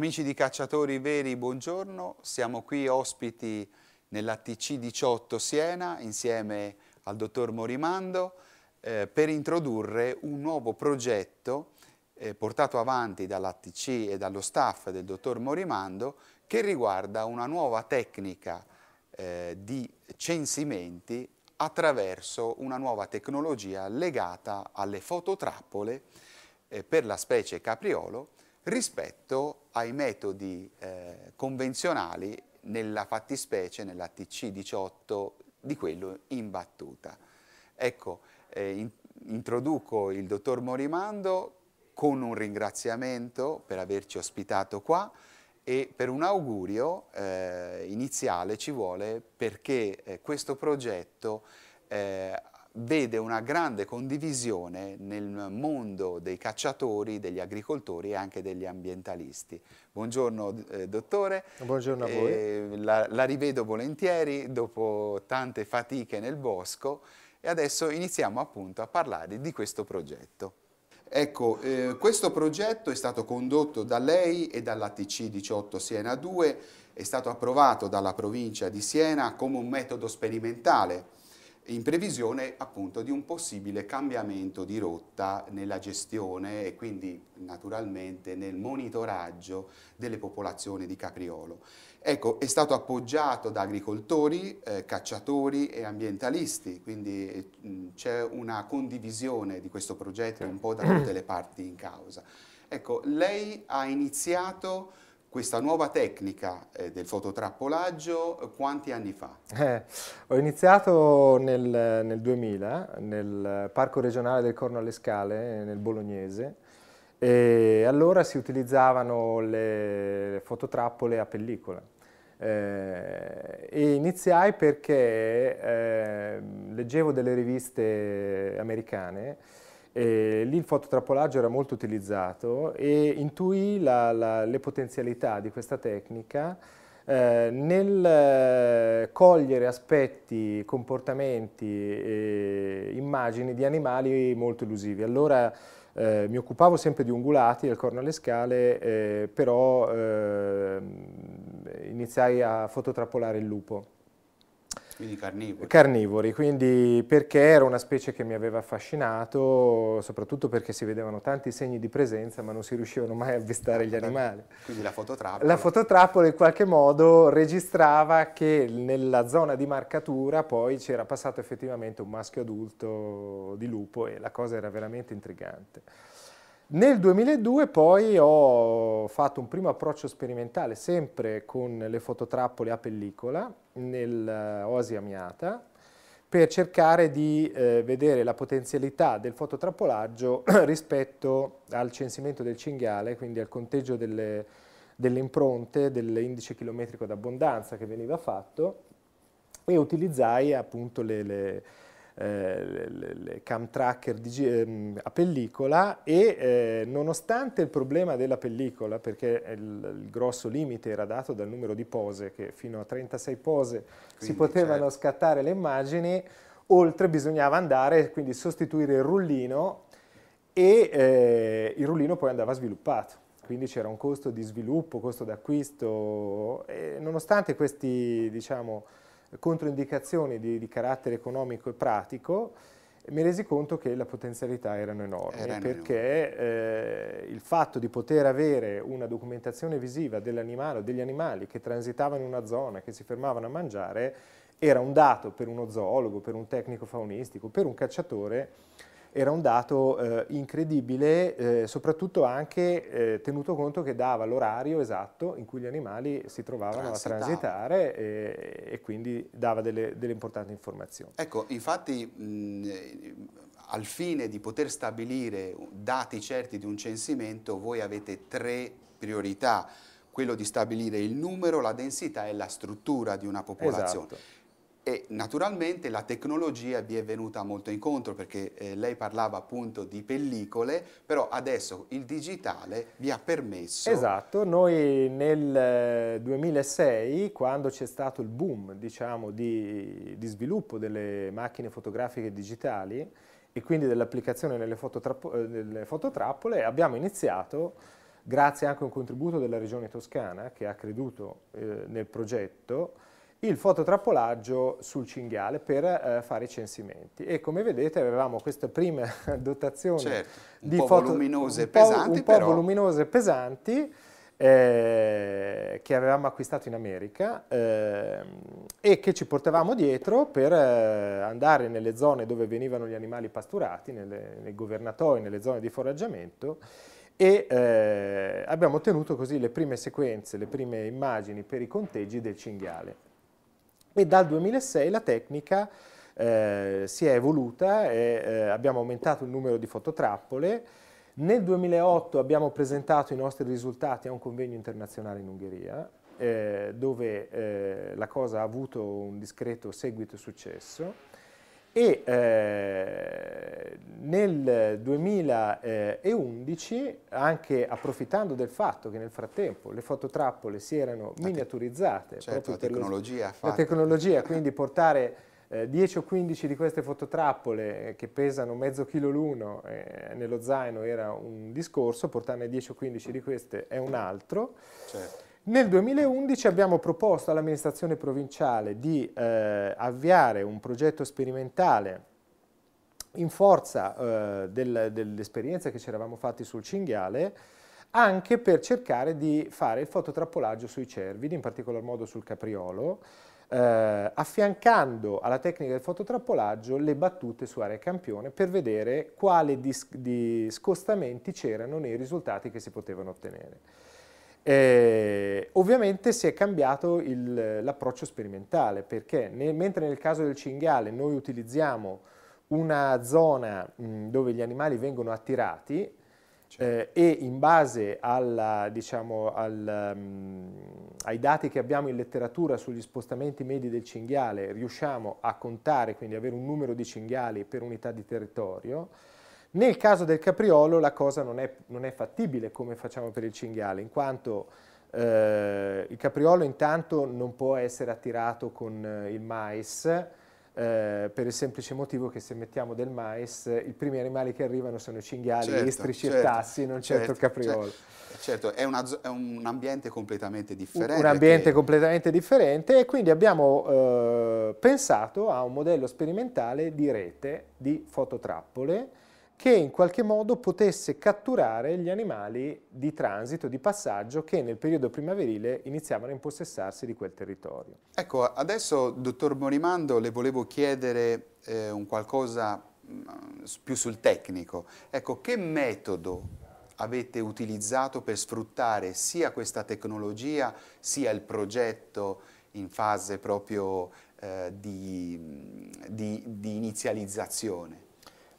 Amici di Cacciatori Veri, buongiorno. Siamo qui ospiti nell'ATC 18 Siena insieme al dottor Morimando eh, per introdurre un nuovo progetto eh, portato avanti dall'ATC e dallo staff del dottor Morimando che riguarda una nuova tecnica eh, di censimenti attraverso una nuova tecnologia legata alle fototrappole eh, per la specie capriolo rispetto ai metodi eh, convenzionali nella fattispecie, nella tc 18, di quello in battuta. Ecco, eh, in, introduco il dottor Morimando con un ringraziamento per averci ospitato qua e per un augurio eh, iniziale ci vuole perché eh, questo progetto eh, vede una grande condivisione nel mondo dei cacciatori, degli agricoltori e anche degli ambientalisti. Buongiorno eh, dottore. Buongiorno a eh, voi. Eh, la, la rivedo volentieri dopo tante fatiche nel bosco e adesso iniziamo appunto a parlare di questo progetto. Ecco, eh, questo progetto è stato condotto da lei e dall'ATC 18 Siena 2, è stato approvato dalla provincia di Siena come un metodo sperimentale in previsione appunto di un possibile cambiamento di rotta nella gestione e quindi naturalmente nel monitoraggio delle popolazioni di capriolo. Ecco, è stato appoggiato da agricoltori, eh, cacciatori e ambientalisti, quindi eh, c'è una condivisione di questo progetto un po' da tutte le parti in causa. Ecco, lei ha iniziato questa nuova tecnica eh, del fototrappolaggio quanti anni fa? Eh, ho iniziato nel, nel, 2000 nel Parco regionale del Corno alle Scale nel Bolognese e allora si utilizzavano le fototrappole a pellicola. Eh, e iniziai perché eh, leggevo delle riviste americane eh, fototrappolaggio era molto utilizzato e intuì la, la, le potenzialità di questa tecnica eh, nel eh, cogliere aspetti, comportamenti e immagini di animali molto elusivi. Allora eh, mi occupavo sempre di ungulati, del corno alle scale, eh, però ehm, iniziai a fototrappolare il lupo. Quindi carnivori. Carnivori, quindi perché era una specie che mi aveva affascinato, soprattutto perché si vedevano tanti segni di presenza ma non si riuscivano mai a avvistare gli ah, animali. Quindi la fototrappola. La fototrappola in qualche modo registrava che nella zona di marcatura poi c'era passato effettivamente un maschio adulto di lupo e la cosa era veramente intrigante. Nel 2002 poi ho fatto un primo approccio sperimentale, sempre con le fototrappole a pellicola, nell'Oasi eh, Amiata, per cercare di eh, vedere la potenzialità del fototrappolaggio rispetto al censimento del cinghiale, quindi al conteggio delle, delle impronte dell'indice chilometrico d'abbondanza che veniva fatto e utilizzai appunto le, le eh, le, cam tracker di, ehm, a pellicola e eh, nonostante il problema della pellicola, perché il, il, grosso limite era dato dal numero di pose, che fino a 36 pose quindi, si potevano certo. scattare le immagini, oltre bisognava andare, quindi sostituire il rullino e eh, il rullino poi andava sviluppato quindi c'era un costo di sviluppo, costo d'acquisto, nonostante questi diciamo, controindicazioni di, di carattere economico e pratico, mi resi conto che le potenzialità erano enormi erano perché eh, il fatto di poter avere una documentazione visiva dell'animale o degli animali che transitavano in una zona, che si fermavano a mangiare, era un dato per uno zoologo, per un tecnico faunistico, per un cacciatore era un dato eh, incredibile, eh, soprattutto anche eh, tenuto conto che dava l'orario esatto in cui gli animali si trovavano Transitava. a transitare e, eh, e, quindi dava delle, delle importanti informazioni. Ecco, infatti mh, eh, al fine di poter stabilire dati certi di un censimento voi avete tre priorità quello di stabilire il numero, la densità e la struttura di una popolazione. Esatto. E naturalmente la tecnologia vi è venuta molto incontro perché eh, lei parlava appunto di pellicole, però adesso il digitale vi ha permesso... Esatto, noi nel 2006 eh, quando c'è stato il boom diciamo, di, di sviluppo delle macchine fotografiche digitali e quindi dell'applicazione nelle, delle eh, fototrappole abbiamo iniziato grazie anche a un contributo della regione toscana che ha creduto eh, nel progetto il fototrappolaggio sul cinghiale per eh, fare i censimenti e come vedete avevamo queste prime dotazioni certo, di po foto voluminose e pesanti, un po' però. voluminose e pesanti eh, che avevamo acquistato in America eh, e che ci portavamo dietro per eh, andare nelle zone dove venivano gli animali pasturati, nelle, nei governatoi, nelle zone di foraggiamento e eh, abbiamo ottenuto così le prime sequenze, le prime immagini per i conteggi del cinghiale e dal 2006 la tecnica eh, si è evoluta e eh, abbiamo aumentato il numero di fototrappole. Nel 2008 abbiamo presentato i nostri risultati a un convegno internazionale in Ungheria eh, dove eh, la cosa ha avuto un discreto seguito e successo e eh, nel 2011, anche approfittando del fatto che nel frattempo le fototrappole si erano miniaturizzate, certo, la tecnologia, lo, la tecnologia, quindi portare eh, 10 o 15 di queste fototrappole eh, che pesano mezzo chilo l'uno eh, nello zaino era un discorso, portarne 10 o 15 di queste è un altro. Certo. Nel 2011 abbiamo proposto all'amministrazione provinciale di eh, avviare un progetto sperimentale in forza eh, del, dell'esperienza che ci eravamo fatti sul cinghiale anche per cercare di fare il fototrappolaggio sui cervidi, in particolar modo sul capriolo, eh, affiancando alla tecnica del fototrappolaggio le battute su area campione per vedere quali di, di scostamenti c'erano nei risultati che si potevano ottenere. Eh, ovviamente si è cambiato l'approccio sperimentale perché nel, mentre nel caso del cinghiale noi utilizziamo una zona mh, dove gli animali vengono attirati certo. eh, e in base alla, diciamo, al, um, ai dati che abbiamo in letteratura sugli spostamenti medi del cinghiale riusciamo a contare, quindi avere un numero di cinghiali per unità di territorio, nel caso del capriolo la cosa non è, non è fattibile come facciamo per il cinghiale, in quanto eh, il capriolo intanto non può essere attirato con eh, il mais, eh, per il semplice motivo che se mettiamo del mais i primi animali che arrivano sono i cinghiali, certo, istrici certo, e tassi, non certo, certo il capriolo. Cioè, certo, è, una, è, un ambiente completamente differente. Un ambiente che... completamente differente e quindi abbiamo eh, pensato a un modello sperimentale di rete di fototrappole che in qualche modo potesse catturare gli animali di transito, di passaggio, che nel periodo primaverile iniziavano a impossessarsi di quel territorio. Ecco, adesso, dottor Morimando, le volevo chiedere eh, un qualcosa mm, più sul tecnico. Ecco, che metodo avete utilizzato per sfruttare sia questa tecnologia, sia il progetto in fase proprio eh, di, di, di inizializzazione?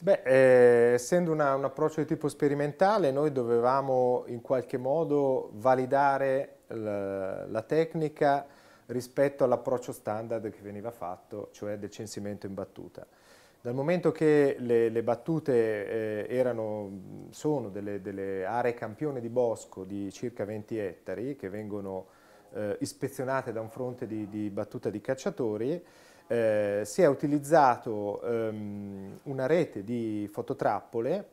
Beh, eh, essendo una, un approccio di tipo sperimentale, noi dovevamo in qualche modo validare la, la tecnica rispetto all'approccio standard che veniva fatto, cioè del censimento in battuta. Dal momento che le, le battute eh, erano, sono delle, delle, aree campione di bosco di circa 20 ettari che vengono eh, ispezionate da un fronte di, di battuta di cacciatori, eh, si è utilizzato ehm, una rete di fototrappole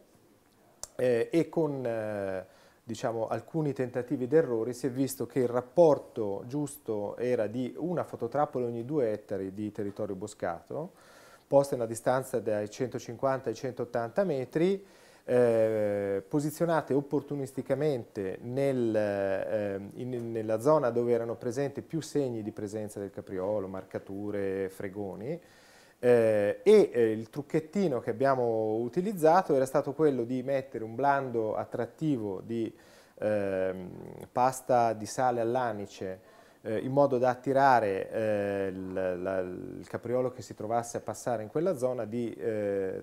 eh, e con eh, diciamo, alcuni tentativi d'errore si è visto che il rapporto giusto era di una fototrappola ogni due ettari di territorio boscato, posta a una distanza dai 150 ai 180 metri, eh, posizionate opportunisticamente nel, eh, in, nella zona dove erano presenti più segni di presenza del capriolo, marcature, fregoni, eh, e eh, il trucchettino che abbiamo utilizzato era stato quello di mettere un blando attrattivo di eh, pasta di sale all'anice eh, in modo da attirare eh, il, la, il, capriolo che si trovasse a passare in quella zona, di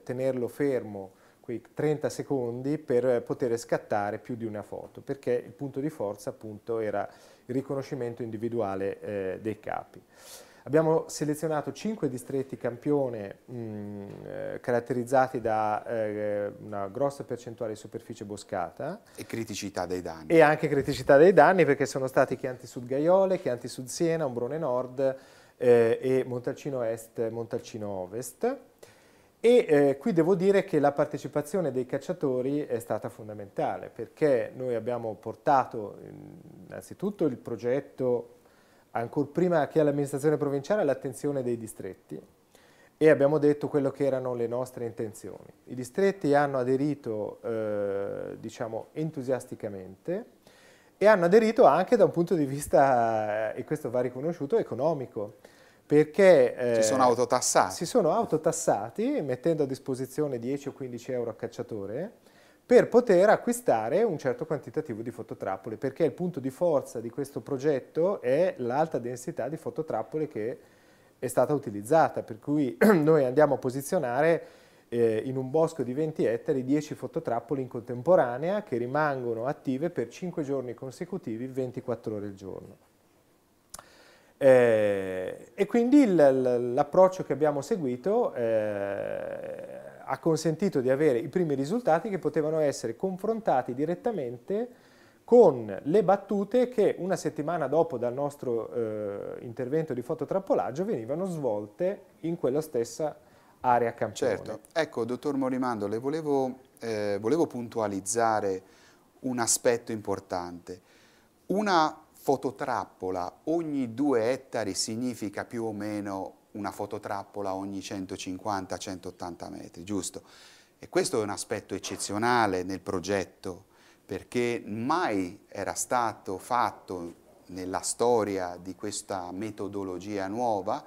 tenerlo fermo quei 30 secondi per poter scattare più di una foto, perché il punto di forza appunto era il riconoscimento individuale eh, dei capi. Abbiamo selezionato 5 distretti campione mh, mm, eh, caratterizzati da eh, una grossa percentuale di superficie boscata. E criticità dei danni. E anche criticità dei danni perché sono stati Chianti Sud Gaiole, Chianti Sud Siena, Ombrone Nord eh, e Montalcino Est, Montalcino Ovest. E eh, qui devo dire che la partecipazione dei cacciatori è stata fondamentale perché noi abbiamo portato innanzitutto il progetto ancora prima che all'amministrazione provinciale all'attenzione dei distretti e abbiamo detto quello che erano le nostre intenzioni. I distretti hanno aderito eh, diciamo entusiasticamente e hanno aderito anche da un punto di vista, eh, e questo va riconosciuto, economico perché eh, si sono eh, autotassati. Si sono autotassati mettendo a disposizione 10 o 15 euro a cacciatore per poter acquistare un certo quantitativo di fototrappole, perché il punto di forza di questo progetto è l'alta densità di fototrappole che è stata utilizzata, per cui noi andiamo a posizionare eh, in un bosco di 20 ettari 10 fototrappole in contemporanea che rimangono attive per 5 giorni consecutivi, 24 ore al giorno. Eh, e quindi l'approccio che abbiamo seguito eh, ha consentito di avere i primi risultati che potevano essere confrontati direttamente con le battute che una settimana dopo dal nostro eh, intervento di fototrappolaggio venivano svolte in quella stessa area campione. Certo, ecco dottor Morimando, le volevo, eh, volevo puntualizzare un aspetto importante. Una fototrappola ogni due ettari significa più o meno una fototrappola ogni 150-180 metri, giusto? E questo è un aspetto eccezionale nel progetto perché mai era stato fatto nella storia di questa metodologia nuova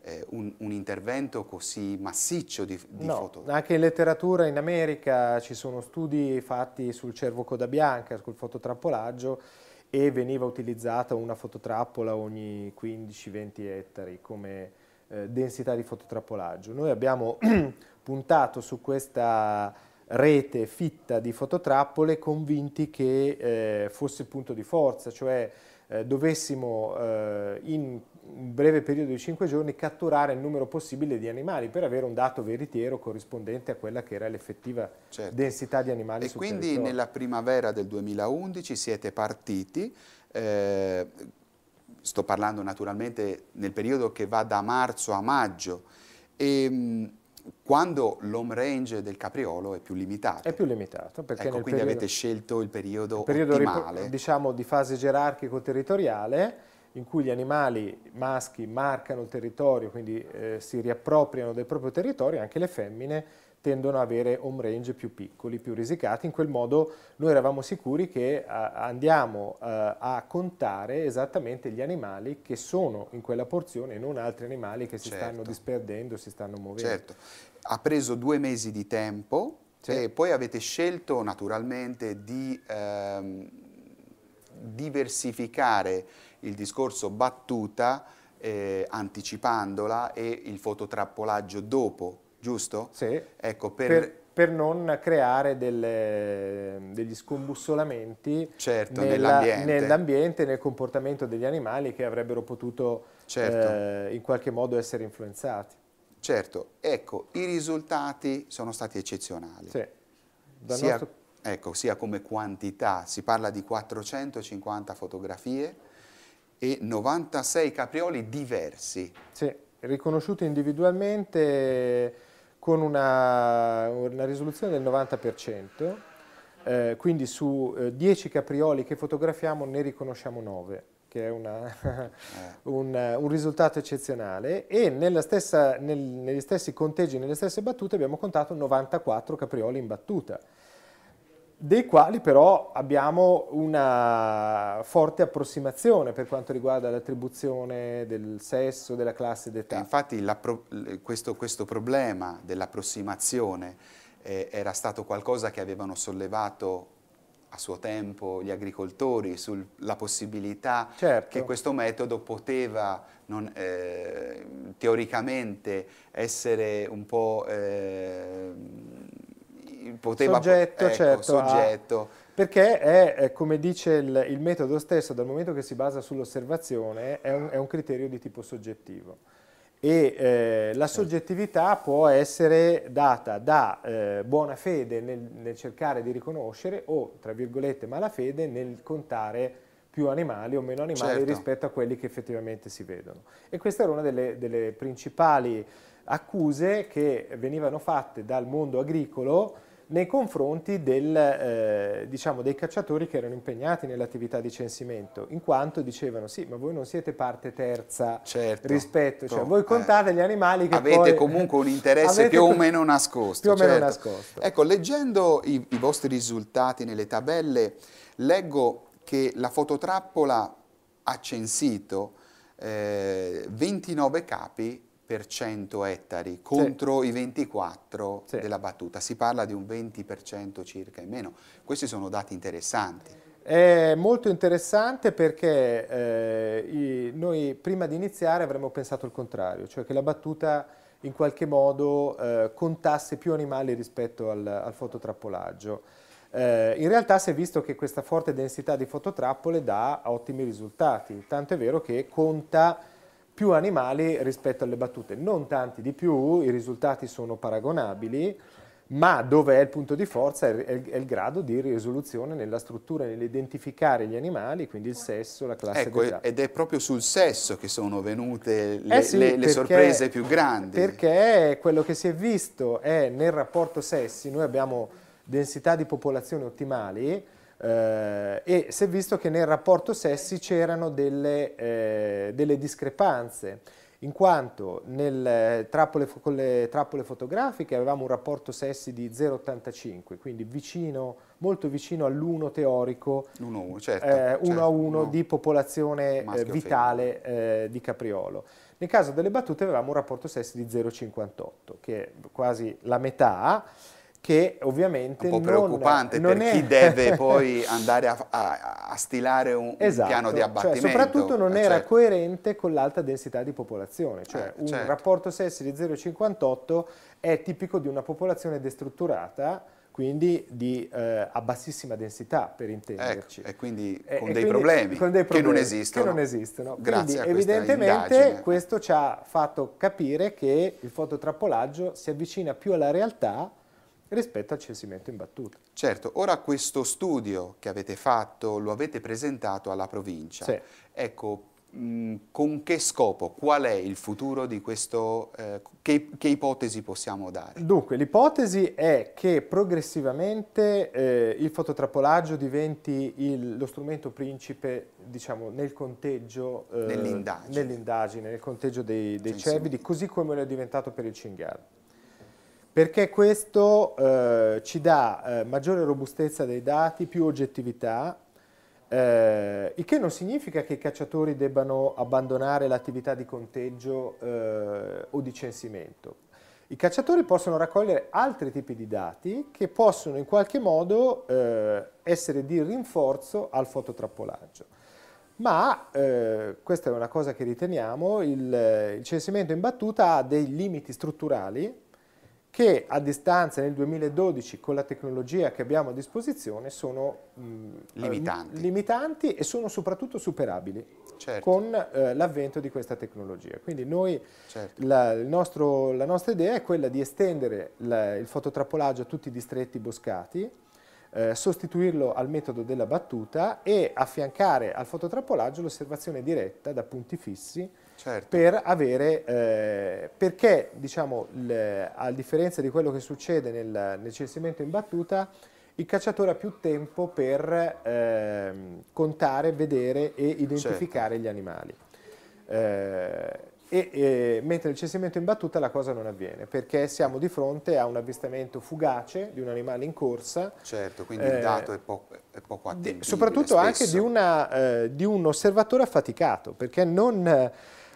eh, un, un, intervento così massiccio di, di no, foto. Anche in letteratura in America ci sono studi fatti sul cervo coda bianca, sul fototrappolaggio, e veniva utilizzata una fototrappola ogni 15-20 ettari come eh, densità di fototrappolaggio. Noi abbiamo puntato su questa rete fitta di fototrappole convinti che eh, fosse il punto di forza, cioè eh, dovessimo eh, in un breve periodo di 5 giorni catturare il numero possibile di animali per avere un dato veritiero corrispondente a quella che era l'effettiva certo. densità di animali e quindi territorio. nella primavera del 2011 siete partiti eh, sto parlando naturalmente nel periodo che va da marzo a maggio e ehm, quando l'home range del capriolo è più limitato. È più limitato. Perché ecco, quindi periodo, avete scelto il periodo, il periodo ottimale. Diciamo di fase gerarchico territoriale in cui gli animali maschi marcano il territorio, quindi eh, si riappropriano del proprio territorio, anche le femmine tendono ad avere home range più piccoli, più risicati. In quel modo noi eravamo sicuri che a, eh, andiamo a, eh, a contare esattamente gli animali che sono in quella porzione e non altri animali che si certo. stanno disperdendo, si stanno muovendo. Certo. Ha preso due mesi di tempo sì. e poi avete scelto naturalmente di ehm, diversificare il discorso battuta eh, anticipandola e il fototrappolaggio dopo, giusto? Sì. Ecco, per... per per non creare delle, degli scombussolamenti certo, nell'ambiente. Nell e nel comportamento degli animali che avrebbero potuto certo. eh, in qualche modo essere influenzati. Certo, ecco, i risultati sono stati eccezionali. Sì. Sia, nostro... ecco, sia come quantità, si parla di 450 fotografie, e 96 caprioli diversi. Sì, riconosciuti individualmente eh, con una, una risoluzione del 90%, eh, quindi su eh, 10 caprioli che fotografiamo ne riconosciamo 9 che è una, eh. un, un, risultato eccezionale, e stessa, nel, negli stessi conteggi, nelle stesse battute abbiamo contato 94 caprioli in battuta dei quali però abbiamo una forte approssimazione per quanto riguarda l'attribuzione del sesso, della classe d'età. Infatti pro questo, questo, problema dell'approssimazione eh, era stato qualcosa che avevano sollevato a suo tempo gli agricoltori sulla possibilità certo. che questo metodo poteva non, eh, teoricamente essere un po' eh, poteva... Soggetto, ecco, certo, soggetto. Ah, perché è, come dice il, il, metodo stesso, dal momento che si basa sull'osservazione, è, è un criterio di tipo soggettivo e eh, la certo. soggettività può essere data da eh, buona fede nel, nel, cercare di riconoscere o, tra virgolette, malafede nel contare più animali o meno animali certo. rispetto a quelli che effettivamente si vedono. E questa era una delle, delle principali accuse che venivano fatte dal mondo agricolo nei confronti del, eh, diciamo, dei cacciatori che erano impegnati nell'attività di censimento, in quanto dicevano sì, ma voi non siete parte terza certo, rispetto, cioè voi eh. contate eh, gli animali che avete poi, comunque un interesse più o meno nascosto. Più o certo. nascosto. Ecco, leggendo i, i vostri risultati nelle tabelle, leggo che la fototrappola ha censito eh, 29 capi per 100 ettari contro sì. i 24 sì. della battuta, si parla di un 20% circa in meno, questi sono dati interessanti. È molto interessante perché eh, i, noi prima di iniziare avremmo pensato il contrario, cioè che la battuta in qualche modo eh, contasse più animali rispetto al, al fototrappolaggio. Eh, in realtà si è visto che questa forte densità di fototrappole dà ottimi risultati, tanto è vero che conta più animali rispetto alle battute, non tanti di più, i risultati sono paragonabili, ma dove è il punto di forza è il, è il grado di risoluzione nella struttura, nell'identificare gli animali, quindi il sesso, la classe ecco, dell'altro. Ed è proprio sul sesso che sono venute le, eh sì, le, le perché, sorprese più grandi. Perché quello che si è visto è nel rapporto sessi, noi abbiamo densità di popolazione ottimali, eh, e si è visto che nel rapporto sessi c'erano delle, eh, delle, discrepanze, in quanto nel, eh, trappole, con le trappole fotografiche avevamo un rapporto sessi di 0,85, quindi vicino, molto vicino all'1 teorico, 1 certo, eh, certo, a 1 di popolazione eh, vitale eh, di capriolo. Nel caso delle battute avevamo un rapporto sessi di 0,58, che è quasi la metà, che ovviamente un po' preoccupante non, non per è... chi deve poi andare a, a, a stilare un, esatto, un, piano di cioè, abbattimento. Cioè, soprattutto non eh, era certo. coerente con l'alta densità di popolazione, cioè eh, un certo. rapporto sessi di 0,58 è tipico di una popolazione destrutturata quindi di, eh, a bassissima densità per intenderci. Ecco, e quindi, con, e dei quindi con, dei problemi che non esistono. Che non esistono. Grazie quindi, evidentemente indagine. questo ci ha fatto capire che il fototrappolaggio si avvicina più alla realtà rispetto al censimento in battuta. Certo, ora questo studio che avete fatto lo avete presentato alla provincia. Sì. Ecco, mh, mm, con che scopo? Qual è il futuro di questo? Eh, che, che, ipotesi possiamo dare? Dunque, l'ipotesi è che progressivamente eh, il fototrapolaggio diventi il, lo strumento principe diciamo, nel conteggio, eh, nell'indagine. Nell nel conteggio dei, dei cervi, così come lo è diventato per il cinghiale perché questo eh, ci dà eh, maggiore robustezza dei dati, più oggettività, eh, il che non significa che i cacciatori debbano abbandonare l'attività di conteggio eh, o di censimento. I cacciatori possono raccogliere altri tipi di dati che possono in qualche modo eh, essere di rinforzo al fototrappolaggio ma eh, questa è una cosa che riteniamo, il, il censimento in battuta ha dei limiti strutturali che a distanza nel 2012 con la tecnologia che abbiamo a disposizione sono mh, mm, eh, limitanti. limitanti. e sono soprattutto superabili certo. con eh, l'avvento di questa tecnologia. Quindi noi, certo. la, nostro, la, nostra idea è quella di estendere la, il fototrappolaggio a tutti i distretti boscati, eh, sostituirlo al metodo della battuta e affiancare al fototrappolaggio l'osservazione diretta da punti fissi certo. per avere, eh, perché diciamo, il, a differenza di quello che succede nel, nel censimento in battuta, il cacciatore ha più tempo per eh, contare, vedere e identificare certo. gli animali. Eh, e, e, mentre nel censimento in battuta la cosa non avviene perché siamo di fronte a un avvistamento fugace di un animale in corsa certo quindi eh, il dato è, po è poco attento soprattutto spesso. anche di, una, eh, di, un osservatore affaticato perché non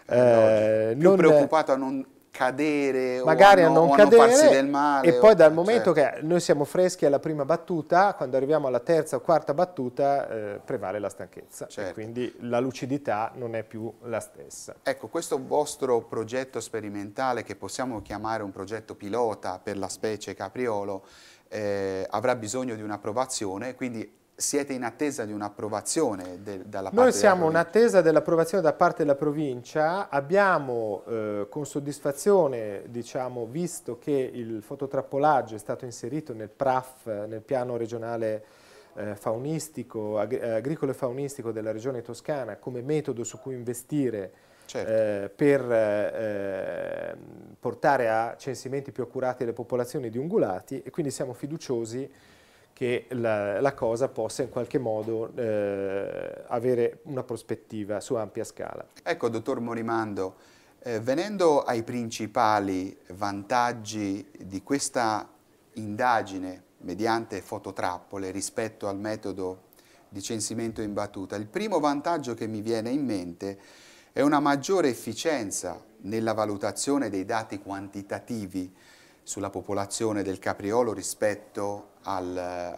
eh, più non, preoccupato a non cadere magari o a, no, a non, cadere, farsi del male. E poi o, dal cioè. momento certo. che noi siamo freschi alla prima battuta, quando arriviamo alla terza o quarta battuta eh, prevale la stanchezza certo. quindi la lucidità non è più la stessa. Ecco, questo vostro progetto sperimentale che possiamo chiamare un progetto pilota per la specie capriolo eh, avrà bisogno di un'approvazione, quindi siete in attesa di un'approvazione dalla parte Noi siamo in attesa dell'approvazione da parte della provincia, abbiamo eh, con soddisfazione diciamo, visto che il fototrappolaggio è stato inserito nel PRAF, nel piano regionale eh, faunistico, agri agricolo e faunistico della regione toscana come metodo su cui investire Certo. Eh, per eh, portare a censimenti più accurati le popolazioni di ungulati e quindi siamo fiduciosi che la, la cosa possa in qualche modo eh, avere una prospettiva su ampia scala. Ecco, dottor Morimando, eh, venendo ai principali vantaggi di questa indagine mediante fototrappole rispetto al metodo di censimento in battuta, il primo vantaggio che mi viene in mente è una maggiore efficienza nella valutazione dei dati quantitativi sulla popolazione del capriolo rispetto al, eh,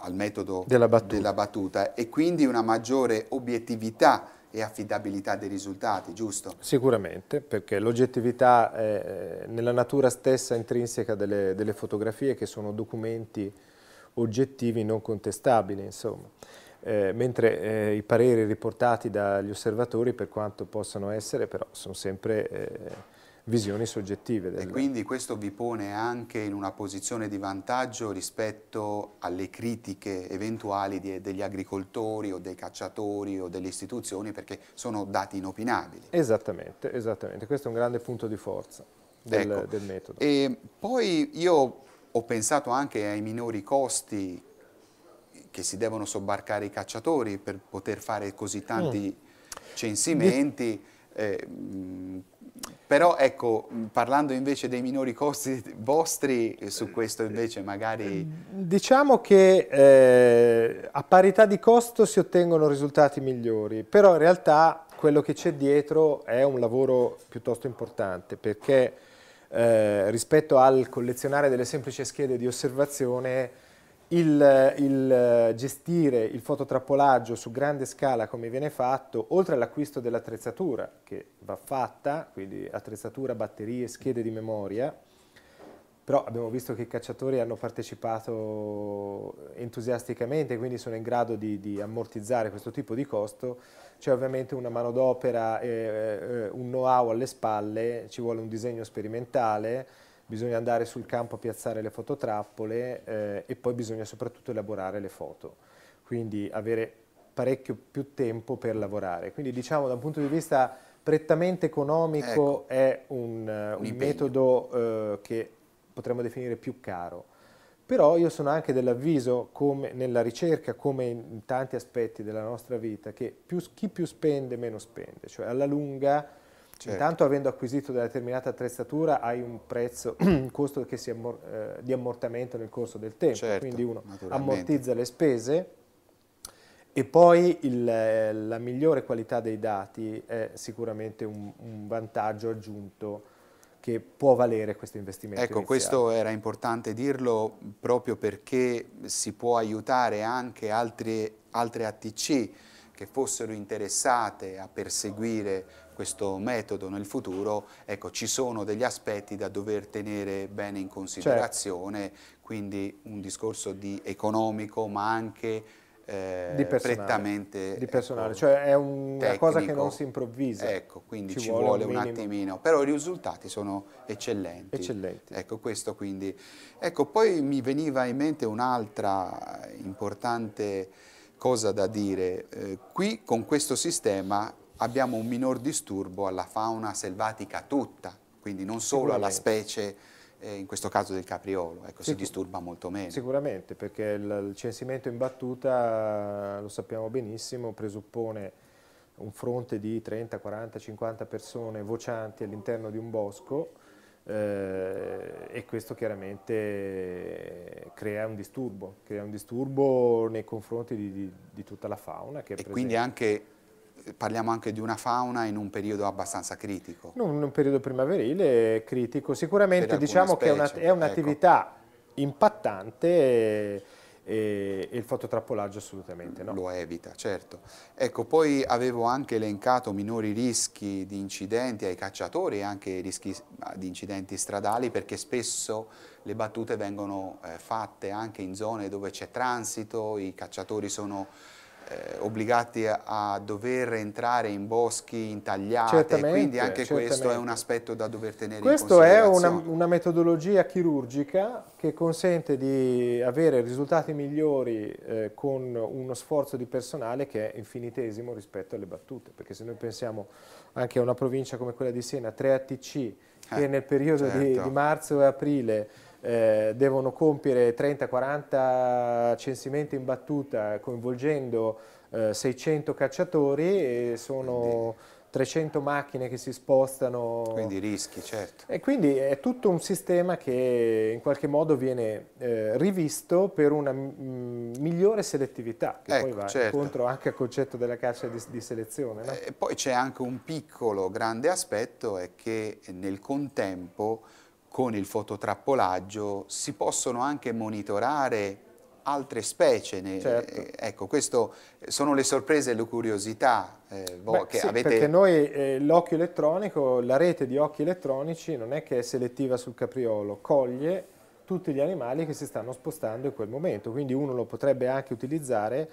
al metodo della battuta. della battuta. e quindi una maggiore obiettività e affidabilità dei risultati, giusto? Sicuramente, perché l'oggettività è eh, nella natura stessa intrinseca delle, delle fotografie che sono documenti oggettivi non contestabili, insomma. Eh, mentre eh, i pareri riportati dagli osservatori, per quanto possano essere, però sono sempre eh, visioni soggettive. Del... E quindi questo vi pone anche in una posizione di vantaggio rispetto alle critiche eventuali di, degli agricoltori o dei cacciatori o delle istituzioni perché sono dati inopinabili. Esattamente, esattamente. questo è un grande punto di forza del, ecco. del metodo. E poi io ho pensato anche ai minori costi che si devono sobbarcare i cacciatori per poter fare così tanti mm. censimenti. Di... Eh, però ecco, parlando invece dei minori costi vostri, su questo invece magari... Ehm, diciamo che eh, a parità di costo si ottengono risultati migliori, però in realtà quello che c'è dietro è un lavoro piuttosto importante perché eh, rispetto al collezionare delle semplici schede di osservazione il, il, eh, gestire il fototrappolaggio su grande scala come viene fatto, oltre all'acquisto dell'attrezzatura che va fatta, quindi attrezzatura, batterie, schede di memoria, però abbiamo visto che i cacciatori hanno partecipato entusiasticamente, quindi sono in grado di, di ammortizzare questo tipo di costo, c'è ovviamente una manodopera, eh, eh, un know-how alle spalle, ci vuole un disegno sperimentale, bisogna andare sul campo a piazzare le fototrappole eh, e poi bisogna soprattutto elaborare le foto, quindi avere parecchio più tempo per lavorare. Quindi diciamo da un punto di vista prettamente economico ecco, è un, un, un metodo eh, che potremmo definire più caro. Però io sono anche dell'avviso, come nella ricerca, come in tanti aspetti della nostra vita, che più, chi più spende meno spende, cioè alla lunga Certo. Intanto avendo acquisito una determinata attrezzatura hai un prezzo, un costo ammor eh, di ammortamento nel corso del tempo, certo, quindi uno ammortizza le spese e poi il, eh, la migliore qualità dei dati è sicuramente un, un vantaggio aggiunto che può valere questo investimento. Ecco, iniziale. questo era importante dirlo proprio perché si può aiutare anche altri, altre ATC che fossero interessate a perseguire questo metodo nel futuro, ecco, ci sono degli aspetti da dover tenere bene in considerazione, certo. quindi un discorso di economico ma anche eh, di personale, di personale. Ecco, cioè è un, una cosa che non si improvvisa. Ecco, quindi ci, ci vuole, vuole, un, minimo. attimino, però i risultati sono eccellenti. eccellenti. Ecco, questo quindi. Ecco, poi mi veniva in mente un'altra importante cosa da dire. Eh, qui con questo sistema abbiamo un minor disturbo alla fauna selvatica tutta, quindi non solo alla specie, eh, in questo caso del capriolo, ecco, si disturba molto meno. Sicuramente, perché il, il censimento in battuta, lo sappiamo benissimo, presuppone un fronte di 30, 40, 50 persone vocianti all'interno di un bosco, eh, e questo chiaramente crea un disturbo, crea un disturbo nei confronti di, di, di tutta la fauna. e quindi anche, parliamo anche di una fauna in un periodo abbastanza critico. In un, un periodo primaverile critico, sicuramente diciamo specie, che è un'attività ecco. impattante e, il fototrappolaggio assolutamente no. Lo evita, certo. Ecco, poi avevo anche elencato minori rischi di incidenti ai cacciatori e anche rischi ah, di incidenti stradali perché spesso le battute vengono eh, fatte anche in zone dove c'è transito, i cacciatori sono eh, obbligati a dover entrare in boschi intagliati, certamente, quindi anche certamente. questo è un aspetto da dover tenere questo in considerazione. Questa è una, una, metodologia chirurgica che consente di avere risultati migliori eh, con uno sforzo di personale che è infinitesimo rispetto alle battute, perché se noi pensiamo anche a una provincia come quella di Siena, 3 ATC, che eh, nel periodo certo. di, di certo. marzo e aprile eh, devono compiere 30-40 censimenti in battuta coinvolgendo eh, 600 cacciatori e sono... Quindi. 300 macchine che si spostano. Quindi rischi, certo. E quindi è tutto un sistema che in qualche modo viene eh, rivisto per una mm, migliore selettività, che ecco, poi va certo. incontro anche al concetto della caccia di, di selezione. No? E eh, poi c'è anche un piccolo grande aspetto, è che nel contempo con il fototrappolaggio si possono anche monitorare altre specie. Certo. Ecco, queste sono le sorprese e le curiosità eh, Beh, che sì, avete... Perché noi eh, l'occhio elettronico, la rete di occhi elettronici non è che è selettiva sul capriolo, coglie tutti gli animali che si stanno spostando in quel momento, quindi uno lo potrebbe anche utilizzare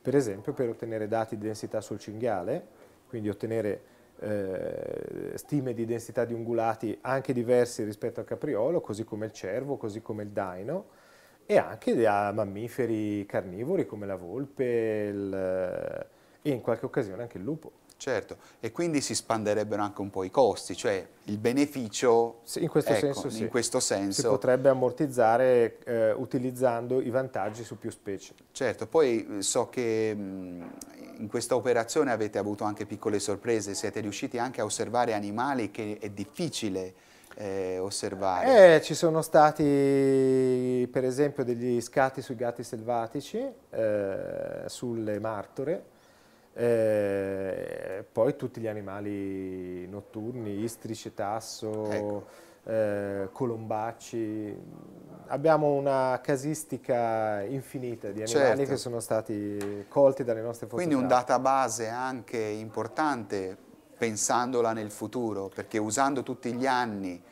per esempio per ottenere dati di densità sul cinghiale, quindi ottenere eh, stime di densità di ungulati anche diversi rispetto al capriolo, così come il cervo, così come il daino, e anche da mammiferi carnivori come la volpe il, eh, e in qualche occasione anche il lupo. Certo, e quindi si spanderebbero anche un po' i costi, cioè il beneficio sì, in, questo, ecco, senso, sì. in questo senso, si potrebbe ammortizzare eh, utilizzando i vantaggi su più specie. Certo, poi eh, so che mh, mm, in questa operazione avete avuto anche piccole sorprese, siete riusciti anche a osservare animali che è difficile eh, osservare? Eh, ci sono stati per esempio degli scatti sui gatti selvatici, eh, sulle martore, eh, poi tutti gli animali notturni, istrice, tasso, ecco. eh, colombacci. Abbiamo una casistica infinita di animali certo. che sono stati colti dalle nostre fotografie. Quindi un database anche importante pensandola nel futuro, perché usando tutti gli anni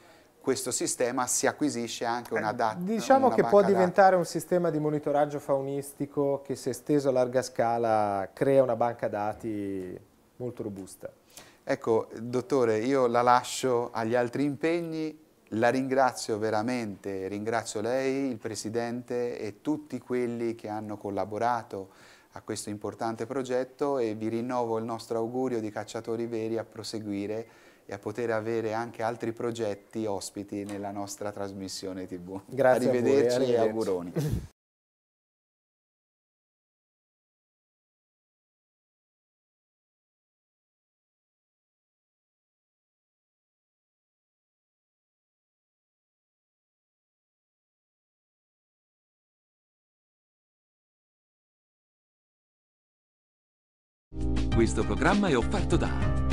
questo sistema si acquisisce anche una eh, data. Diciamo una che può diventare dati. un sistema di monitoraggio faunistico che se esteso a larga scala crea una banca dati molto robusta. Ecco, dottore, io la lascio agli altri impegni, la ringrazio veramente, ringrazio lei, il Presidente e tutti quelli che hanno collaborato a questo importante progetto e vi rinnovo il nostro augurio di cacciatori veri a proseguire e a poter avere anche altri progetti ospiti nella nostra trasmissione TV. Grazie. Arrivederci, voi, arrivederci. e auguroni. Questo programma è offerto da